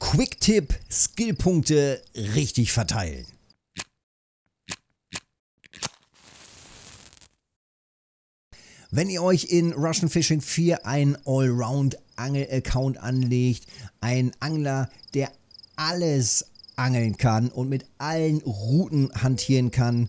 Quick-Tipp, Skillpunkte richtig verteilen. Wenn ihr euch in Russian Fishing 4 einen Allround-Angel-Account anlegt, ein Angler, der alles angeln kann und mit allen Routen hantieren kann,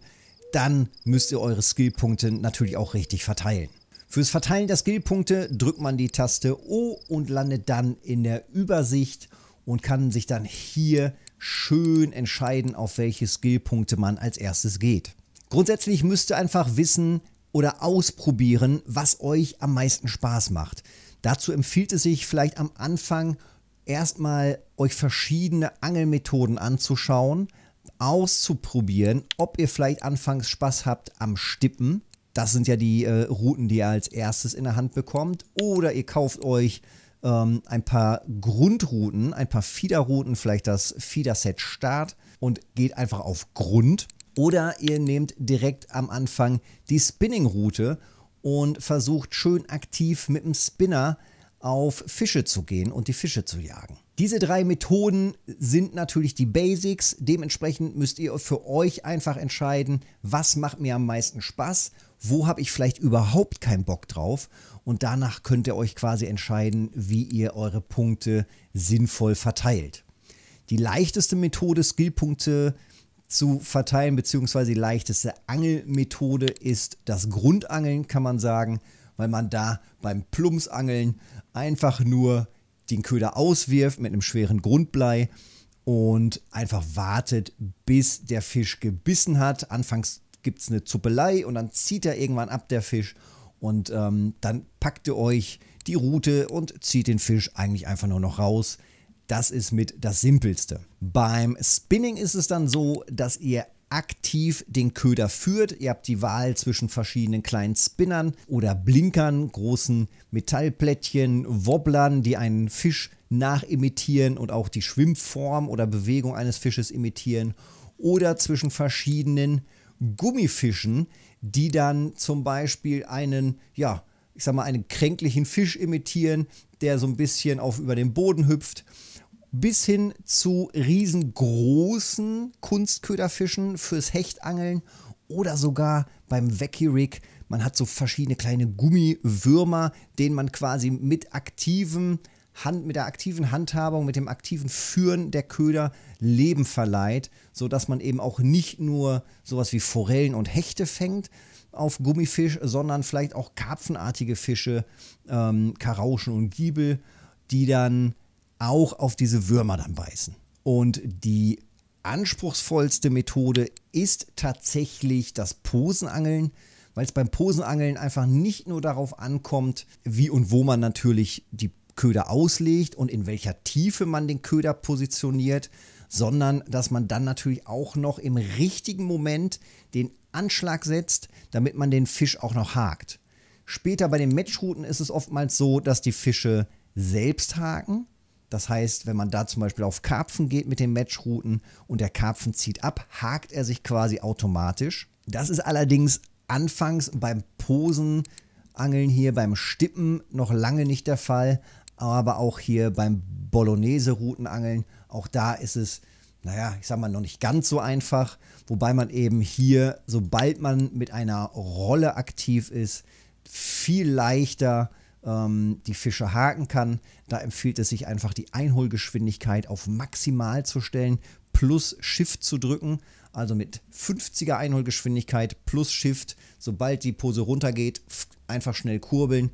dann müsst ihr eure Skillpunkte natürlich auch richtig verteilen. Fürs Verteilen der Skillpunkte drückt man die Taste O und landet dann in der Übersicht und kann sich dann hier schön entscheiden, auf welche Skillpunkte man als erstes geht. Grundsätzlich müsst ihr einfach wissen oder ausprobieren, was euch am meisten Spaß macht. Dazu empfiehlt es sich vielleicht am Anfang erstmal euch verschiedene Angelmethoden anzuschauen, auszuprobieren, ob ihr vielleicht anfangs Spaß habt am Stippen. Das sind ja die äh, Routen, die ihr als erstes in der Hand bekommt. Oder ihr kauft euch ähm, ein paar Grundrouten, ein paar Feederrouten, vielleicht das Feederset Start und geht einfach auf Grund. Oder ihr nehmt direkt am Anfang die Spinning-Route und versucht schön aktiv mit dem Spinner auf Fische zu gehen und die Fische zu jagen. Diese drei Methoden sind natürlich die Basics. Dementsprechend müsst ihr für euch einfach entscheiden, was macht mir am meisten Spaß, wo habe ich vielleicht überhaupt keinen Bock drauf. Und danach könnt ihr euch quasi entscheiden, wie ihr eure Punkte sinnvoll verteilt. Die leichteste Methode, Skillpunkte zu verteilen, beziehungsweise die leichteste Angelmethode ist das Grundangeln, kann man sagen, weil man da beim Plumpsangeln einfach nur den Köder auswirft mit einem schweren Grundblei und einfach wartet, bis der Fisch gebissen hat. Anfangs gibt es eine Zuppelei und dann zieht er irgendwann ab, der Fisch. Und ähm, dann packt ihr euch die Rute und zieht den Fisch eigentlich einfach nur noch raus. Das ist mit das Simpelste. Beim Spinning ist es dann so, dass ihr aktiv den Köder führt. Ihr habt die Wahl zwischen verschiedenen kleinen Spinnern oder Blinkern, großen Metallplättchen, Wobblern, die einen Fisch nachimitieren und auch die Schwimmform oder Bewegung eines Fisches imitieren oder zwischen verschiedenen Gummifischen, die dann zum Beispiel einen, ja, ich sag mal, einen kränklichen Fisch imitieren, der so ein bisschen auf über den Boden hüpft bis hin zu riesengroßen Kunstköderfischen fürs Hechtangeln oder sogar beim Wacky-Rig. Man hat so verschiedene kleine Gummiwürmer, denen man quasi mit aktiven Hand, mit der aktiven Handhabung, mit dem aktiven Führen der Köder Leben verleiht, sodass man eben auch nicht nur sowas wie Forellen und Hechte fängt auf Gummifisch, sondern vielleicht auch karpfenartige Fische, ähm, Karauschen und Giebel, die dann auch auf diese Würmer dann beißen. Und die anspruchsvollste Methode ist tatsächlich das Posenangeln, weil es beim Posenangeln einfach nicht nur darauf ankommt, wie und wo man natürlich die Köder auslegt und in welcher Tiefe man den Köder positioniert, sondern dass man dann natürlich auch noch im richtigen Moment den Anschlag setzt, damit man den Fisch auch noch hakt. Später bei den Matchrouten ist es oftmals so, dass die Fische selbst haken, das heißt, wenn man da zum Beispiel auf Karpfen geht mit den Matchrouten und der Karpfen zieht ab, hakt er sich quasi automatisch. Das ist allerdings anfangs beim Posenangeln hier, beim Stippen noch lange nicht der Fall, aber auch hier beim Bolognese-Routenangeln, auch da ist es, naja, ich sag mal, noch nicht ganz so einfach, wobei man eben hier, sobald man mit einer Rolle aktiv ist, viel leichter ähm, die Fische haken kann. Da empfiehlt es sich einfach, die Einholgeschwindigkeit auf maximal zu stellen, plus Shift zu drücken. Also mit 50er Einholgeschwindigkeit plus Shift, sobald die Pose runtergeht, einfach schnell kurbeln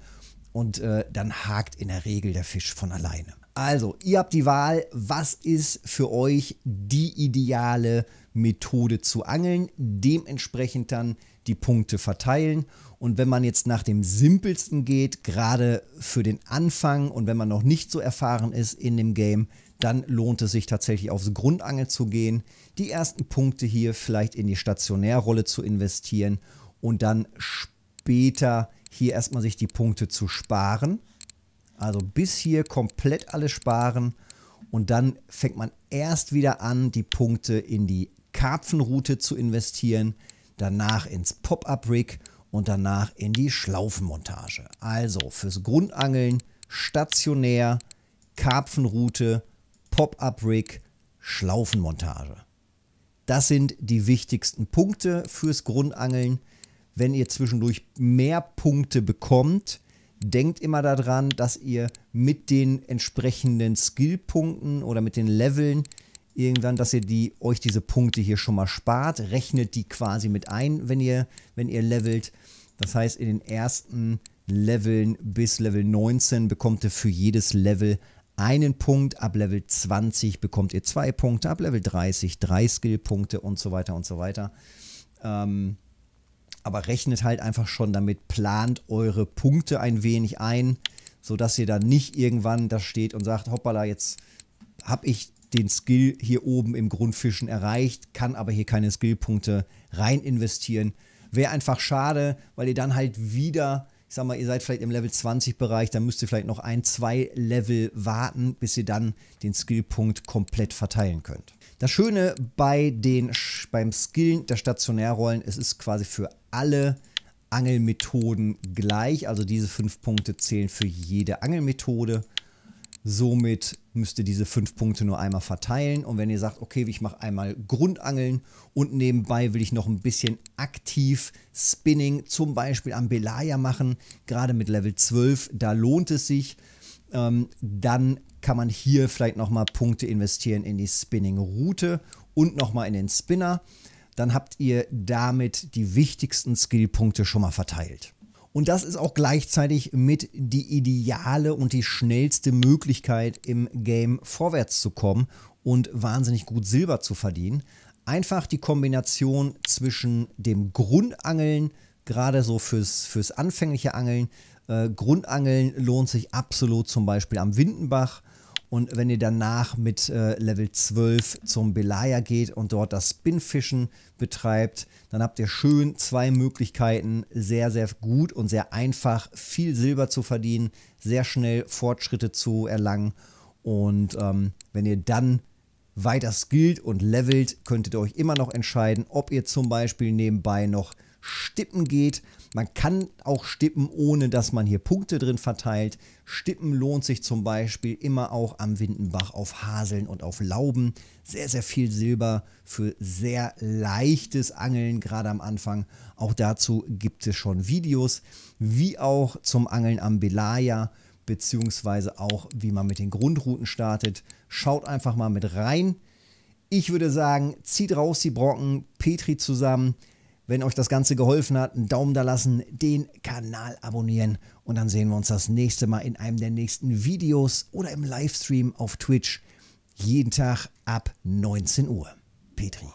und äh, dann hakt in der Regel der Fisch von alleine. Also, ihr habt die Wahl, was ist für euch die ideale Methode zu angeln, dementsprechend dann die Punkte verteilen. Und wenn man jetzt nach dem simpelsten geht, gerade für den Anfang und wenn man noch nicht so erfahren ist in dem Game, dann lohnt es sich tatsächlich aufs Grundangel zu gehen, die ersten Punkte hier vielleicht in die Stationärrolle zu investieren und dann später hier erstmal sich die Punkte zu sparen also bis hier komplett alles sparen und dann fängt man erst wieder an, die Punkte in die Karpfenroute zu investieren, danach ins Pop-Up-Rig und danach in die Schlaufenmontage. Also fürs Grundangeln stationär, Karpfenroute, Pop-Up-Rig, Schlaufenmontage. Das sind die wichtigsten Punkte fürs Grundangeln. Wenn ihr zwischendurch mehr Punkte bekommt, denkt immer daran, dass ihr mit den entsprechenden Skillpunkten oder mit den Leveln irgendwann, dass ihr die, euch diese Punkte hier schon mal spart, rechnet die quasi mit ein, wenn ihr, wenn ihr levelt. Das heißt, in den ersten Leveln bis Level 19 bekommt ihr für jedes Level einen Punkt, ab Level 20 bekommt ihr zwei Punkte, ab Level 30 drei Skillpunkte und so weiter und so weiter. Ähm, aber rechnet halt einfach schon damit, plant eure Punkte ein wenig ein, sodass ihr dann nicht irgendwann da steht und sagt, hoppala, jetzt habe ich den Skill hier oben im Grundfischen erreicht, kann aber hier keine Skillpunkte rein investieren. Wäre einfach schade, weil ihr dann halt wieder ich sag mal, ihr seid vielleicht im Level 20 Bereich, dann müsst ihr vielleicht noch ein, zwei Level warten, bis ihr dann den Skillpunkt komplett verteilen könnt. Das Schöne bei den, beim Skillen der Stationärrollen, es ist quasi für alle Angelmethoden gleich. Also diese fünf Punkte zählen für jede Angelmethode. Somit müsst ihr diese fünf Punkte nur einmal verteilen. Und wenn ihr sagt, okay, ich mache einmal Grundangeln und nebenbei will ich noch ein bisschen aktiv Spinning, zum Beispiel am Belaya machen, gerade mit Level 12, da lohnt es sich, ähm, dann kann man hier vielleicht nochmal Punkte investieren in die Spinning-Route und nochmal in den Spinner. Dann habt ihr damit die wichtigsten Skillpunkte schon mal verteilt. Und das ist auch gleichzeitig mit die ideale und die schnellste Möglichkeit im Game vorwärts zu kommen und wahnsinnig gut Silber zu verdienen. Einfach die Kombination zwischen dem Grundangeln, gerade so fürs, fürs anfängliche Angeln. Äh, Grundangeln lohnt sich absolut zum Beispiel am Windenbach und wenn ihr danach mit äh, Level 12 zum Belaya geht und dort das Spinfischen betreibt, dann habt ihr schön zwei Möglichkeiten, sehr, sehr gut und sehr einfach viel Silber zu verdienen, sehr schnell Fortschritte zu erlangen. Und ähm, wenn ihr dann weiter skillt und levelt, könntet ihr euch immer noch entscheiden, ob ihr zum Beispiel nebenbei noch Stippen geht. Man kann auch stippen, ohne dass man hier Punkte drin verteilt. Stippen lohnt sich zum Beispiel immer auch am Windenbach auf Haseln und auf Lauben. Sehr, sehr viel Silber für sehr leichtes Angeln, gerade am Anfang. Auch dazu gibt es schon Videos, wie auch zum Angeln am Belaya beziehungsweise auch, wie man mit den Grundrouten startet. Schaut einfach mal mit rein. Ich würde sagen, zieht raus die Brocken, Petri zusammen. Wenn euch das Ganze geholfen hat, einen Daumen da lassen, den Kanal abonnieren und dann sehen wir uns das nächste Mal in einem der nächsten Videos oder im Livestream auf Twitch jeden Tag ab 19 Uhr. Petri.